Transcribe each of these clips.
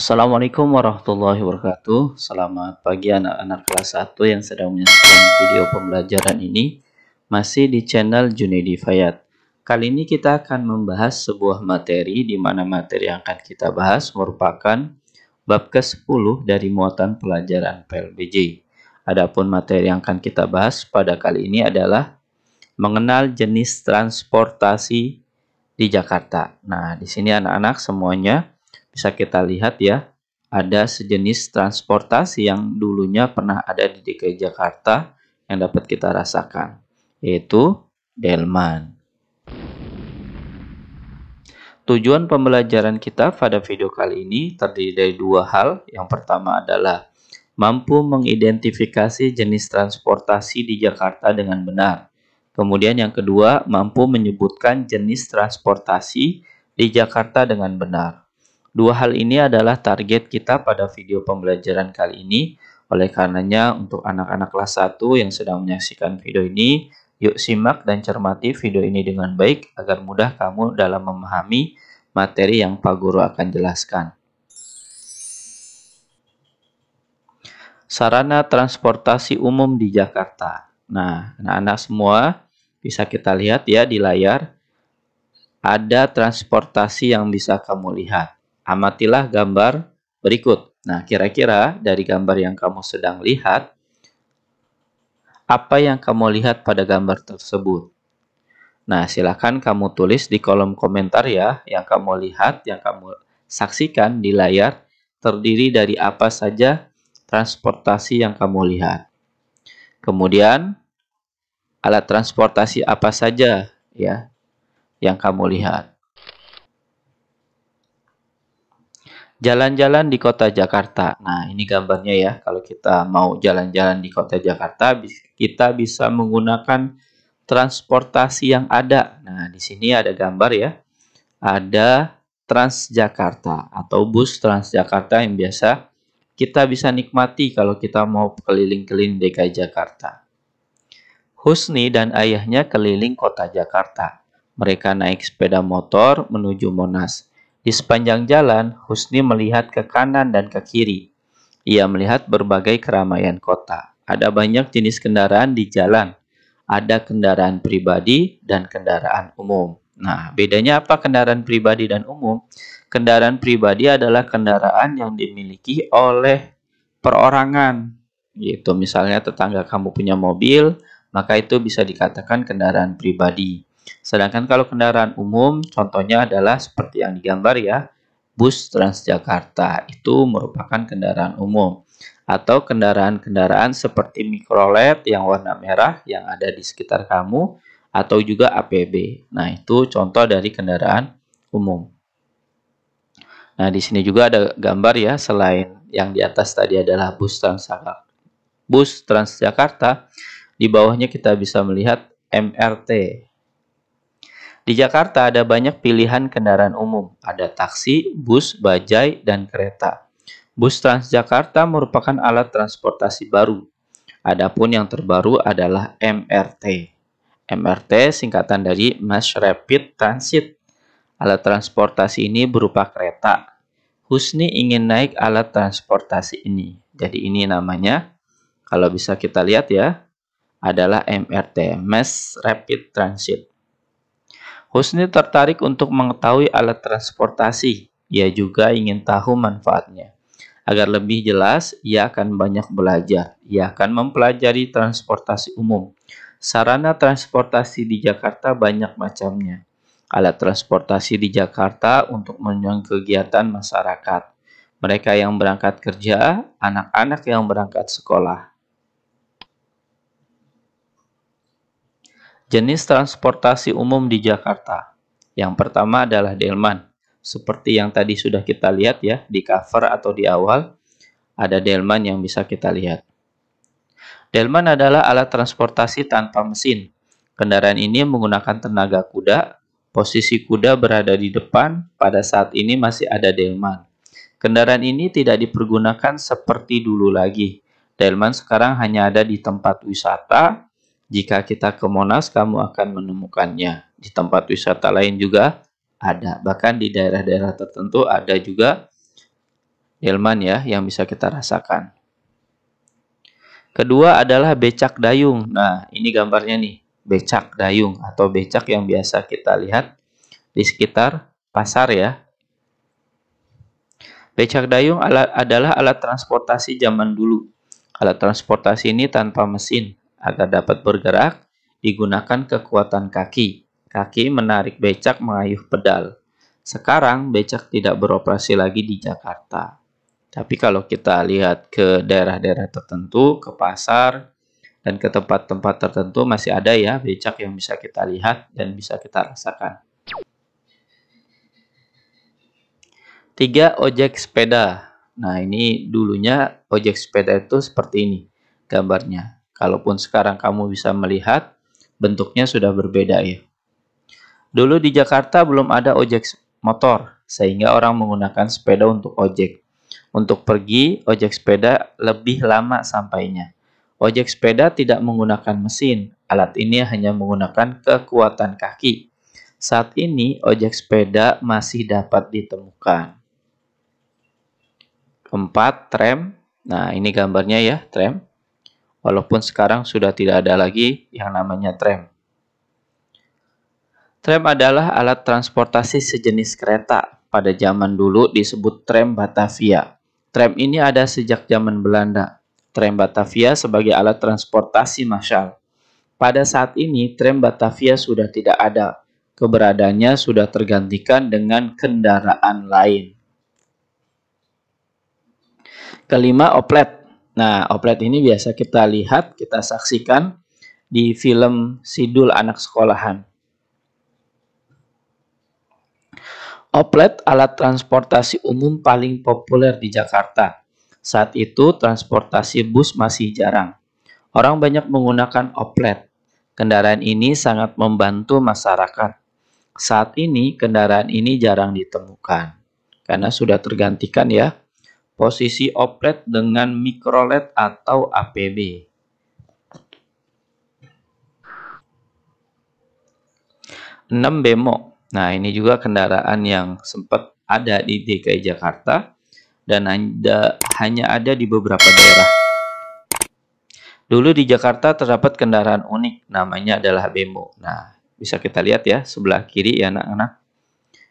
Assalamualaikum warahmatullahi wabarakatuh Selamat pagi anak-anak kelas 1 yang sedang menyaksikan video pembelajaran ini Masih di channel Junedi Fayat Kali ini kita akan membahas sebuah materi di mana materi yang akan kita bahas merupakan bab ke-10 dari muatan pelajaran PLBJ Adapun materi yang akan kita bahas pada kali ini adalah mengenal jenis transportasi di Jakarta Nah di sini anak-anak semuanya bisa kita lihat ya, ada sejenis transportasi yang dulunya pernah ada di DKI Jakarta yang dapat kita rasakan, yaitu Delman. Tujuan pembelajaran kita pada video kali ini terdiri dari dua hal. Yang pertama adalah mampu mengidentifikasi jenis transportasi di Jakarta dengan benar. Kemudian yang kedua, mampu menyebutkan jenis transportasi di Jakarta dengan benar. Dua hal ini adalah target kita pada video pembelajaran kali ini. Oleh karenanya, untuk anak-anak kelas 1 yang sedang menyaksikan video ini, yuk simak dan cermati video ini dengan baik agar mudah kamu dalam memahami materi yang Pak Guru akan jelaskan. Sarana transportasi umum di Jakarta. Nah, anak-anak semua bisa kita lihat ya di layar. Ada transportasi yang bisa kamu lihat amatilah gambar berikut. Nah, kira-kira dari gambar yang kamu sedang lihat, apa yang kamu lihat pada gambar tersebut? Nah, silakan kamu tulis di kolom komentar ya, yang kamu lihat, yang kamu saksikan di layar, terdiri dari apa saja transportasi yang kamu lihat. Kemudian, alat transportasi apa saja ya yang kamu lihat. Jalan-jalan di kota Jakarta. Nah, ini gambarnya ya. Kalau kita mau jalan-jalan di kota Jakarta, kita bisa menggunakan transportasi yang ada. Nah, di sini ada gambar ya. Ada Transjakarta atau bus Transjakarta yang biasa kita bisa nikmati kalau kita mau keliling-keliling DKI Jakarta. Husni dan ayahnya keliling kota Jakarta. Mereka naik sepeda motor menuju Monas di sepanjang jalan, Husni melihat ke kanan dan ke kiri. Ia melihat berbagai keramaian kota. Ada banyak jenis kendaraan di jalan. Ada kendaraan pribadi dan kendaraan umum. Nah, bedanya apa kendaraan pribadi dan umum? Kendaraan pribadi adalah kendaraan yang dimiliki oleh perorangan. Gitu, misalnya tetangga kamu punya mobil, maka itu bisa dikatakan kendaraan pribadi. Sedangkan kalau kendaraan umum contohnya adalah seperti yang digambar ya, bus Transjakarta itu merupakan kendaraan umum atau kendaraan-kendaraan seperti mikrolet yang warna merah yang ada di sekitar kamu atau juga APB. Nah, itu contoh dari kendaraan umum. Nah, di sini juga ada gambar ya selain yang di atas tadi adalah bus Transjakarta. Bus Transjakarta di bawahnya kita bisa melihat MRT di Jakarta ada banyak pilihan kendaraan umum, ada taksi, bus, bajai, dan kereta. Bus Transjakarta merupakan alat transportasi baru. Adapun yang terbaru adalah MRT. MRT singkatan dari Mass Rapid Transit. Alat transportasi ini berupa kereta. Husni ingin naik alat transportasi ini. Jadi ini namanya, kalau bisa kita lihat ya, adalah MRT, Mass Rapid Transit. Husni tertarik untuk mengetahui alat transportasi. Ia juga ingin tahu manfaatnya. Agar lebih jelas, ia akan banyak belajar. Ia akan mempelajari transportasi umum. Sarana transportasi di Jakarta banyak macamnya. Alat transportasi di Jakarta untuk menunjang kegiatan masyarakat. Mereka yang berangkat kerja, anak-anak yang berangkat sekolah, Jenis transportasi umum di Jakarta. Yang pertama adalah Delman. Seperti yang tadi sudah kita lihat ya, di cover atau di awal, ada Delman yang bisa kita lihat. Delman adalah alat transportasi tanpa mesin. Kendaraan ini menggunakan tenaga kuda. Posisi kuda berada di depan, pada saat ini masih ada Delman. Kendaraan ini tidak dipergunakan seperti dulu lagi. Delman sekarang hanya ada di tempat wisata, jika kita ke Monas, kamu akan menemukannya. Di tempat wisata lain juga ada. Bahkan di daerah-daerah tertentu ada juga delman ya yang bisa kita rasakan. Kedua adalah becak dayung. Nah, ini gambarnya nih, becak dayung atau becak yang biasa kita lihat di sekitar pasar ya. Becak dayung adalah alat transportasi zaman dulu. Alat transportasi ini tanpa mesin, Agar dapat bergerak, digunakan kekuatan kaki. Kaki menarik becak mengayuh pedal. Sekarang becak tidak beroperasi lagi di Jakarta. Tapi kalau kita lihat ke daerah-daerah tertentu, ke pasar, dan ke tempat-tempat tertentu masih ada ya becak yang bisa kita lihat dan bisa kita rasakan. 3. Ojek sepeda. Nah, ini dulunya ojek sepeda itu seperti ini gambarnya. Kalaupun sekarang kamu bisa melihat, bentuknya sudah berbeda ya. Dulu di Jakarta belum ada ojek motor, sehingga orang menggunakan sepeda untuk ojek. Untuk pergi, ojek sepeda lebih lama sampainya. Ojek sepeda tidak menggunakan mesin. Alat ini hanya menggunakan kekuatan kaki. Saat ini, ojek sepeda masih dapat ditemukan. Keempat, tram. Nah, ini gambarnya ya, tram walaupun sekarang sudah tidak ada lagi yang namanya tram. Tram adalah alat transportasi sejenis kereta. Pada zaman dulu disebut tram Batavia. Tram ini ada sejak zaman Belanda. Tram Batavia sebagai alat transportasi massal. Pada saat ini tram Batavia sudah tidak ada. Keberadaannya sudah tergantikan dengan kendaraan lain. Kelima, oplet. Nah, oplet ini biasa kita lihat, kita saksikan di film Sidul Anak Sekolahan. Oplet alat transportasi umum paling populer di Jakarta. Saat itu transportasi bus masih jarang. Orang banyak menggunakan oplet. Kendaraan ini sangat membantu masyarakat. Saat ini kendaraan ini jarang ditemukan karena sudah tergantikan ya posisi oplet dengan mikrolet atau APB. Enam bemo. Nah, ini juga kendaraan yang sempat ada di DKI Jakarta dan ada, hanya ada di beberapa daerah. Dulu di Jakarta terdapat kendaraan unik namanya adalah bemo. Nah, bisa kita lihat ya sebelah kiri ya anak-anak.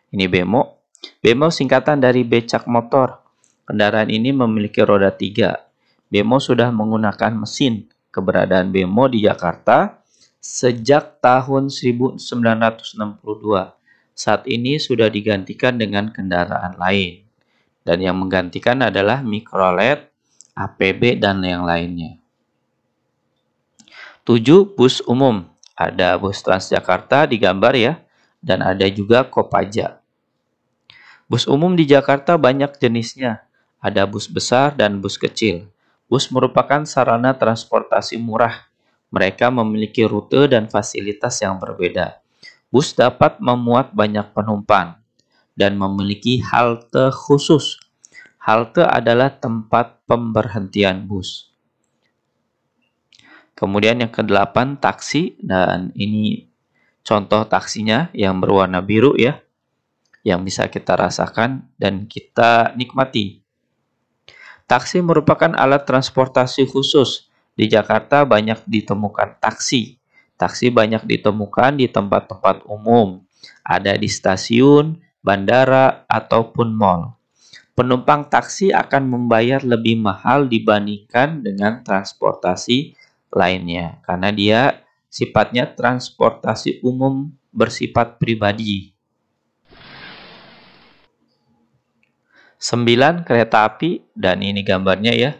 Ini bemo. Bemo singkatan dari becak motor Kendaraan ini memiliki roda tiga. BEMO sudah menggunakan mesin. Keberadaan BEMO di Jakarta sejak tahun 1962. Saat ini sudah digantikan dengan kendaraan lain. Dan yang menggantikan adalah mikrolet, APB, dan yang lainnya. 7. Bus umum. Ada bus Transjakarta di gambar ya, dan ada juga Kopaja. Bus umum di Jakarta banyak jenisnya, ada bus besar dan bus kecil. Bus merupakan sarana transportasi murah. Mereka memiliki rute dan fasilitas yang berbeda. Bus dapat memuat banyak penumpang dan memiliki halte khusus. Halte adalah tempat pemberhentian bus. Kemudian yang kedelapan taksi dan ini contoh taksinya yang berwarna biru ya yang bisa kita rasakan dan kita nikmati. Taksi merupakan alat transportasi khusus. Di Jakarta banyak ditemukan taksi. Taksi banyak ditemukan di tempat-tempat umum, ada di stasiun, bandara, ataupun mall. Penumpang taksi akan membayar lebih mahal dibandingkan dengan transportasi lainnya, karena dia sifatnya transportasi umum bersifat pribadi. 9 kereta api dan ini gambarnya ya.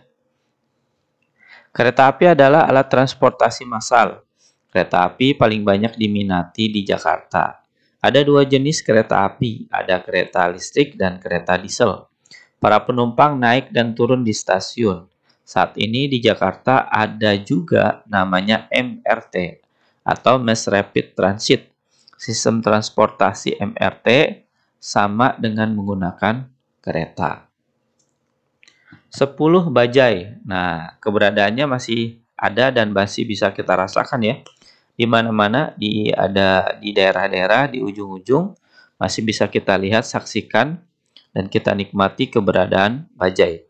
Kereta api adalah alat transportasi massal. Kereta api paling banyak diminati di Jakarta. Ada dua jenis kereta api, ada kereta listrik dan kereta diesel. Para penumpang naik dan turun di stasiun. Saat ini di Jakarta ada juga namanya MRT atau Mass Rapid Transit. Sistem transportasi MRT sama dengan menggunakan kereta. 10 bajai. Nah, keberadaannya masih ada dan masih bisa kita rasakan ya. Di mana-mana di ada di daerah-daerah di ujung-ujung masih bisa kita lihat, saksikan dan kita nikmati keberadaan bajai.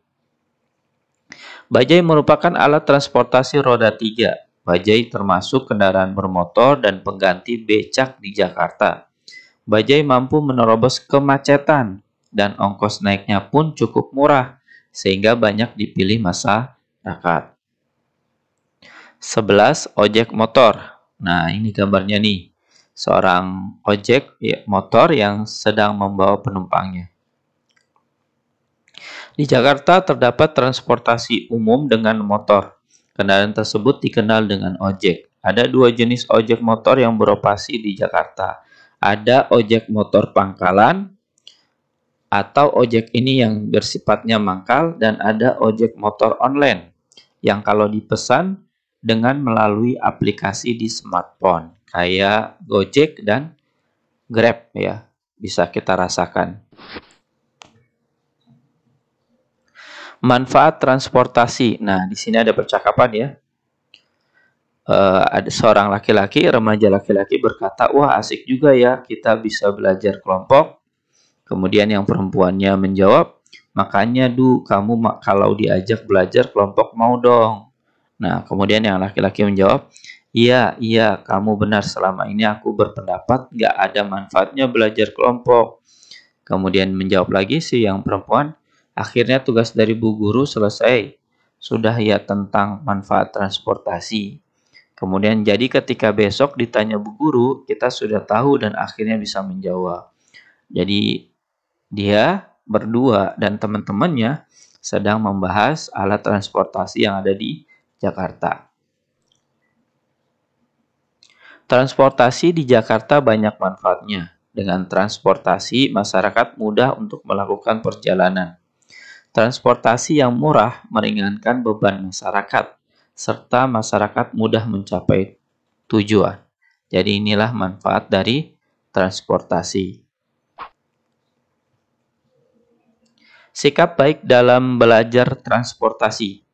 Bajai merupakan alat transportasi roda tiga. Bajai termasuk kendaraan bermotor dan pengganti becak di Jakarta. Bajai mampu menerobos kemacetan dan ongkos naiknya pun cukup murah sehingga banyak dipilih masa masyarakat. 11. Ojek motor. Nah, ini gambarnya nih. Seorang ojek ya, motor yang sedang membawa penumpangnya. Di Jakarta terdapat transportasi umum dengan motor. Kendaraan tersebut dikenal dengan ojek. Ada dua jenis ojek motor yang beroperasi di Jakarta. Ada ojek motor pangkalan atau ojek ini yang bersifatnya mangkal dan ada ojek motor online yang kalau dipesan dengan melalui aplikasi di smartphone kayak Gojek dan Grab ya bisa kita rasakan. Manfaat transportasi. Nah, di sini ada percakapan ya. e, ada seorang laki-laki, remaja laki-laki berkata, "Wah, asik juga ya, kita bisa belajar kelompok Kemudian yang perempuannya menjawab, makanya du kamu mak kalau diajak belajar kelompok mau dong. Nah kemudian yang laki-laki menjawab, iya iya kamu benar selama ini aku berpendapat nggak ada manfaatnya belajar kelompok. Kemudian menjawab lagi si yang perempuan, akhirnya tugas dari bu guru selesai. Sudah ya tentang manfaat transportasi. Kemudian jadi ketika besok ditanya bu guru, kita sudah tahu dan akhirnya bisa menjawab. Jadi dia berdua dan teman-temannya sedang membahas alat transportasi yang ada di Jakarta. Transportasi di Jakarta banyak manfaatnya. Dengan transportasi, masyarakat mudah untuk melakukan perjalanan. Transportasi yang murah meringankan beban masyarakat, serta masyarakat mudah mencapai tujuan. Jadi inilah manfaat dari transportasi. Sikap baik dalam belajar transportasi.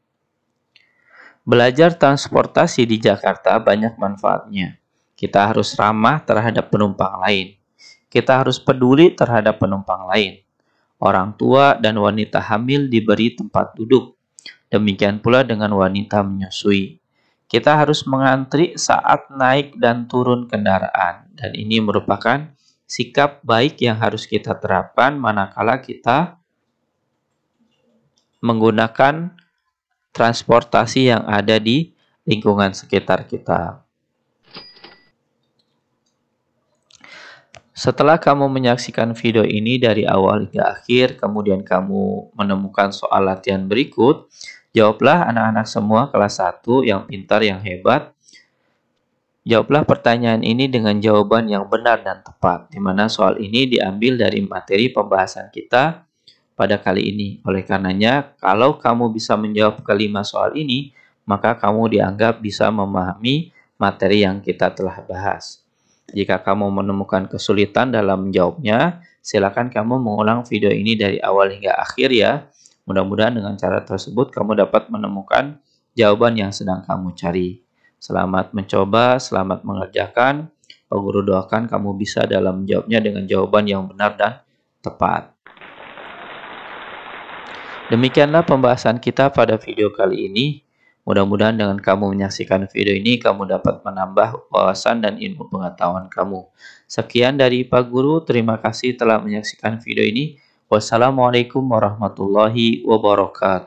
Belajar transportasi di Jakarta banyak manfaatnya. Kita harus ramah terhadap penumpang lain. Kita harus peduli terhadap penumpang lain. Orang tua dan wanita hamil diberi tempat duduk. Demikian pula dengan wanita menyusui kita harus mengantri saat naik dan turun kendaraan, dan ini merupakan sikap baik yang harus kita terapkan manakala kita menggunakan transportasi yang ada di lingkungan sekitar kita. Setelah kamu menyaksikan video ini dari awal hingga akhir, kemudian kamu menemukan soal latihan berikut, jawablah anak-anak semua kelas 1 yang pintar, yang hebat. Jawablah pertanyaan ini dengan jawaban yang benar dan tepat, di mana soal ini diambil dari materi pembahasan kita pada kali ini. Oleh karenanya, kalau kamu bisa menjawab kelima soal ini, maka kamu dianggap bisa memahami materi yang kita telah bahas. Jika kamu menemukan kesulitan dalam menjawabnya, silakan kamu mengulang video ini dari awal hingga akhir ya. Mudah-mudahan dengan cara tersebut kamu dapat menemukan jawaban yang sedang kamu cari. Selamat mencoba, selamat mengerjakan. Pak Guru doakan kamu bisa dalam menjawabnya dengan jawaban yang benar dan tepat. Demikianlah pembahasan kita pada video kali ini. Mudah-mudahan dengan kamu menyaksikan video ini, kamu dapat menambah wawasan dan ilmu pengetahuan kamu. Sekian dari Pak Guru, terima kasih telah menyaksikan video ini. Wassalamualaikum warahmatullahi wabarakatuh.